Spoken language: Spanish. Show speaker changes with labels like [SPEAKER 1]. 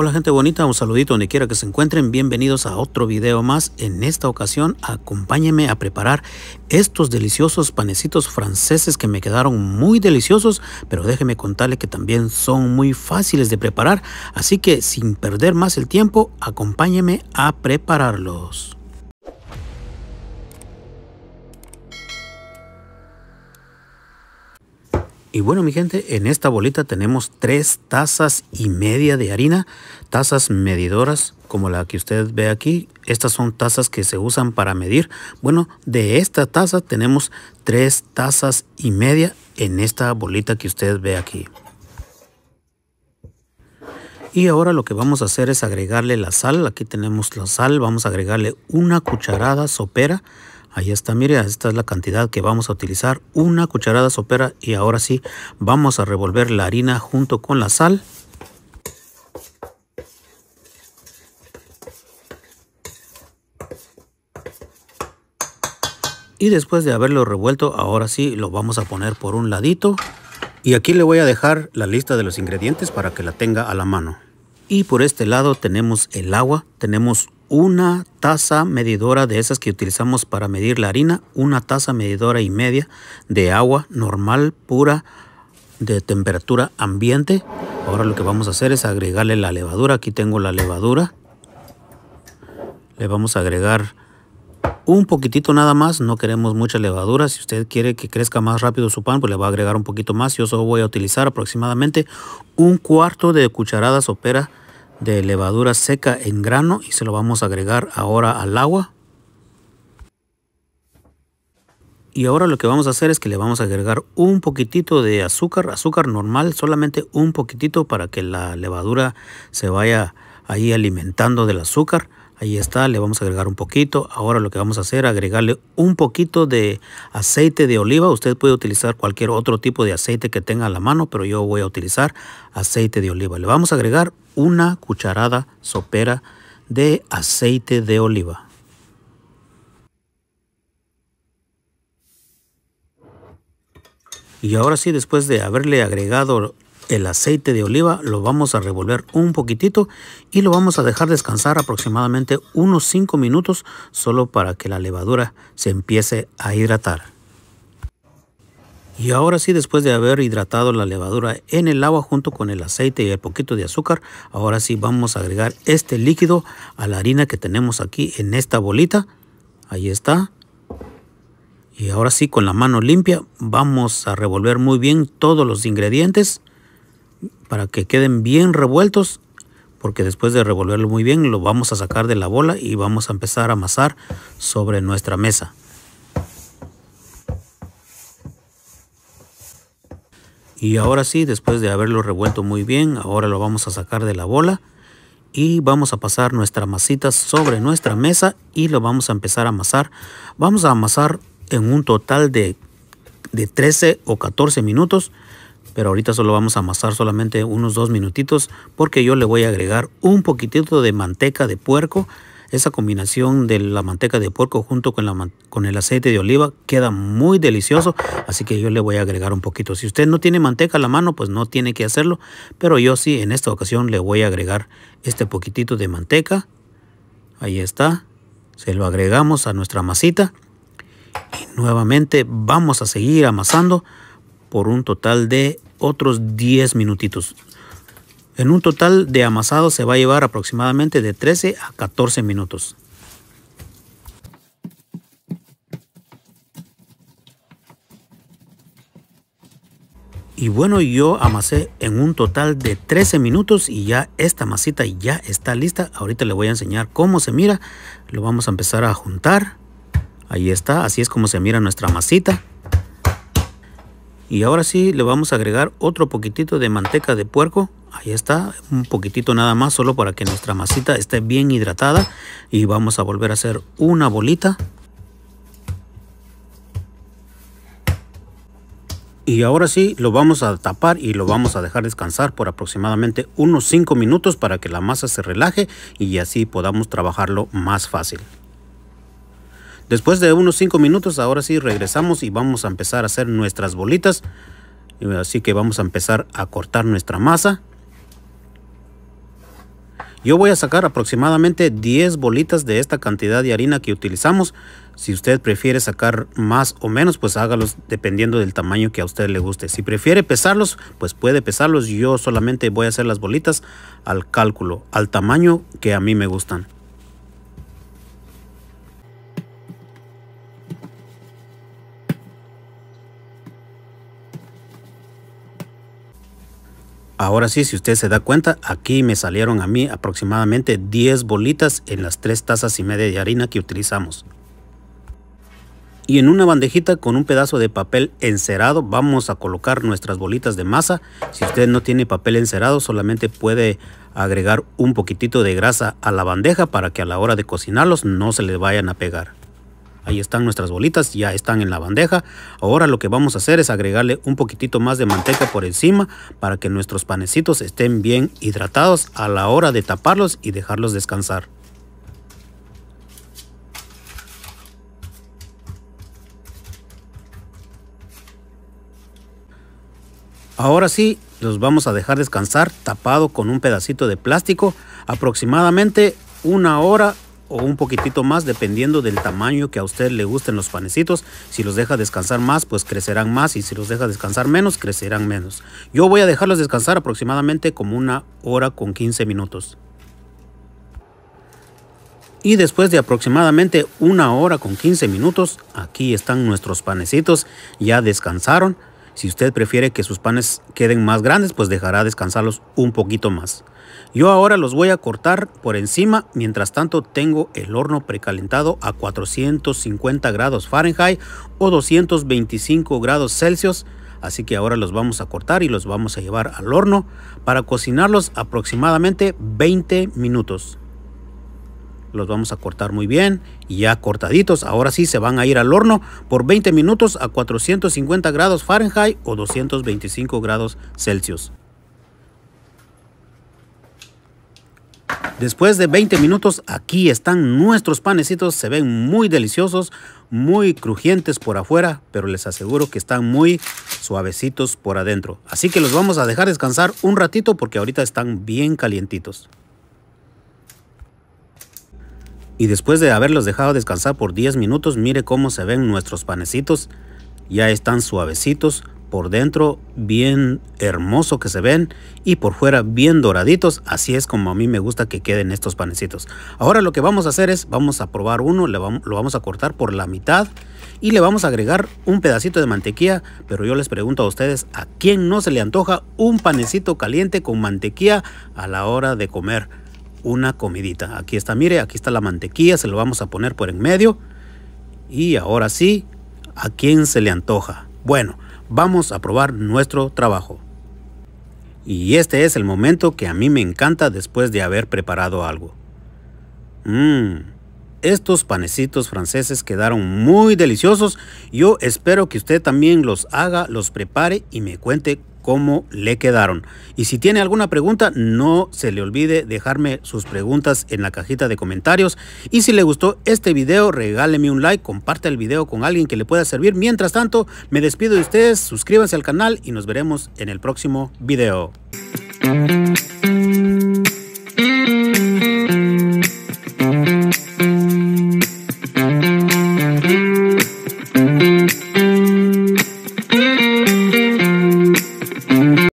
[SPEAKER 1] Hola gente bonita, un saludito donde quiera que se encuentren, bienvenidos a otro video más. En esta ocasión acompáñenme a preparar estos deliciosos panecitos franceses que me quedaron muy deliciosos, pero déjeme contarles que también son muy fáciles de preparar, así que sin perder más el tiempo, acompáñenme a prepararlos. Y bueno, mi gente, en esta bolita tenemos tres tazas y media de harina, tazas medidoras como la que usted ve aquí. Estas son tazas que se usan para medir. Bueno, de esta taza tenemos tres tazas y media en esta bolita que usted ve aquí. Y ahora lo que vamos a hacer es agregarle la sal. Aquí tenemos la sal. Vamos a agregarle una cucharada sopera Ahí está, mire, esta es la cantidad que vamos a utilizar. Una cucharada sopera y ahora sí vamos a revolver la harina junto con la sal. Y después de haberlo revuelto, ahora sí lo vamos a poner por un ladito. Y aquí le voy a dejar la lista de los ingredientes para que la tenga a la mano. Y por este lado tenemos el agua, tenemos una taza medidora de esas que utilizamos para medir la harina, una taza medidora y media de agua normal, pura, de temperatura ambiente. Ahora lo que vamos a hacer es agregarle la levadura. Aquí tengo la levadura. Le vamos a agregar un poquitito nada más. No queremos mucha levadura. Si usted quiere que crezca más rápido su pan, pues le va a agregar un poquito más. Yo solo voy a utilizar aproximadamente un cuarto de cucharada sopera de levadura seca en grano y se lo vamos a agregar ahora al agua. Y ahora lo que vamos a hacer es que le vamos a agregar un poquitito de azúcar, azúcar normal, solamente un poquitito para que la levadura se vaya ahí alimentando del azúcar. Ahí está, le vamos a agregar un poquito. Ahora lo que vamos a hacer, agregarle un poquito de aceite de oliva. Usted puede utilizar cualquier otro tipo de aceite que tenga a la mano, pero yo voy a utilizar aceite de oliva. Le vamos a agregar una cucharada sopera de aceite de oliva. Y ahora sí, después de haberle agregado el aceite de oliva lo vamos a revolver un poquitito y lo vamos a dejar descansar aproximadamente unos 5 minutos solo para que la levadura se empiece a hidratar. Y ahora sí, después de haber hidratado la levadura en el agua junto con el aceite y el poquito de azúcar, ahora sí vamos a agregar este líquido a la harina que tenemos aquí en esta bolita. Ahí está. Y ahora sí, con la mano limpia, vamos a revolver muy bien todos los ingredientes para que queden bien revueltos porque después de revolverlo muy bien lo vamos a sacar de la bola y vamos a empezar a amasar sobre nuestra mesa. Y ahora sí, después de haberlo revuelto muy bien, ahora lo vamos a sacar de la bola y vamos a pasar nuestra masita sobre nuestra mesa y lo vamos a empezar a amasar. Vamos a amasar en un total de, de 13 o 14 minutos pero ahorita solo vamos a amasar solamente unos dos minutitos porque yo le voy a agregar un poquitito de manteca de puerco. Esa combinación de la manteca de puerco junto con, con el aceite de oliva queda muy delicioso, así que yo le voy a agregar un poquito. Si usted no tiene manteca a la mano, pues no tiene que hacerlo, pero yo sí en esta ocasión le voy a agregar este poquitito de manteca. Ahí está, se lo agregamos a nuestra masita y nuevamente vamos a seguir amasando por un total de otros 10 minutitos. En un total de amasado se va a llevar aproximadamente de 13 a 14 minutos. Y bueno, yo amasé en un total de 13 minutos y ya esta masita ya está lista. Ahorita le voy a enseñar cómo se mira. Lo vamos a empezar a juntar. Ahí está, así es como se mira nuestra masita. Y ahora sí le vamos a agregar otro poquitito de manteca de puerco. Ahí está, un poquitito nada más, solo para que nuestra masita esté bien hidratada. Y vamos a volver a hacer una bolita. Y ahora sí, lo vamos a tapar y lo vamos a dejar descansar por aproximadamente unos 5 minutos para que la masa se relaje y así podamos trabajarlo más fácil. Después de unos 5 minutos, ahora sí regresamos y vamos a empezar a hacer nuestras bolitas. Así que vamos a empezar a cortar nuestra masa. Yo voy a sacar aproximadamente 10 bolitas de esta cantidad de harina que utilizamos. Si usted prefiere sacar más o menos, pues hágalos dependiendo del tamaño que a usted le guste. Si prefiere pesarlos, pues puede pesarlos. Yo solamente voy a hacer las bolitas al cálculo, al tamaño que a mí me gustan. Ahora sí, si usted se da cuenta, aquí me salieron a mí aproximadamente 10 bolitas en las 3 tazas y media de harina que utilizamos. Y en una bandejita con un pedazo de papel encerado vamos a colocar nuestras bolitas de masa. Si usted no tiene papel encerado solamente puede agregar un poquitito de grasa a la bandeja para que a la hora de cocinarlos no se le vayan a pegar. Ahí están nuestras bolitas, ya están en la bandeja. Ahora lo que vamos a hacer es agregarle un poquitito más de manteca por encima para que nuestros panecitos estén bien hidratados a la hora de taparlos y dejarlos descansar. Ahora sí, los vamos a dejar descansar tapado con un pedacito de plástico aproximadamente una hora o un poquitito más dependiendo del tamaño que a usted le gusten los panecitos. Si los deja descansar más, pues crecerán más y si los deja descansar menos, crecerán menos. Yo voy a dejarlos descansar aproximadamente como una hora con 15 minutos. Y después de aproximadamente una hora con 15 minutos, aquí están nuestros panecitos, ya descansaron. Si usted prefiere que sus panes queden más grandes, pues dejará descansarlos un poquito más. Yo ahora los voy a cortar por encima, mientras tanto tengo el horno precalentado a 450 grados Fahrenheit o 225 grados Celsius, así que ahora los vamos a cortar y los vamos a llevar al horno para cocinarlos aproximadamente 20 minutos los vamos a cortar muy bien y ya cortaditos. Ahora sí se van a ir al horno por 20 minutos a 450 grados Fahrenheit o 225 grados Celsius. Después de 20 minutos aquí están nuestros panecitos, se ven muy deliciosos, muy crujientes por afuera, pero les aseguro que están muy suavecitos por adentro. Así que los vamos a dejar descansar un ratito porque ahorita están bien calientitos. Y después de haberlos dejado descansar por 10 minutos, mire cómo se ven nuestros panecitos. Ya están suavecitos, por dentro bien hermoso que se ven y por fuera bien doraditos. Así es como a mí me gusta que queden estos panecitos. Ahora lo que vamos a hacer es, vamos a probar uno, lo vamos a cortar por la mitad y le vamos a agregar un pedacito de mantequilla. Pero yo les pregunto a ustedes, ¿a quién no se le antoja un panecito caliente con mantequilla a la hora de comer? una comidita. Aquí está, mire, aquí está la mantequilla, se lo vamos a poner por en medio. Y ahora sí, a quien se le antoja. Bueno, vamos a probar nuestro trabajo. Y este es el momento que a mí me encanta después de haber preparado algo. Mmm, estos panecitos franceses quedaron muy deliciosos. Yo espero que usted también los haga, los prepare y me cuente cómo le quedaron. Y si tiene alguna pregunta, no se le olvide dejarme sus preguntas en la cajita de comentarios. Y si le gustó este video, regáleme un like, comparte el video con alguien que le pueda servir. Mientras tanto, me despido de ustedes, suscríbanse al canal y nos veremos en el próximo video.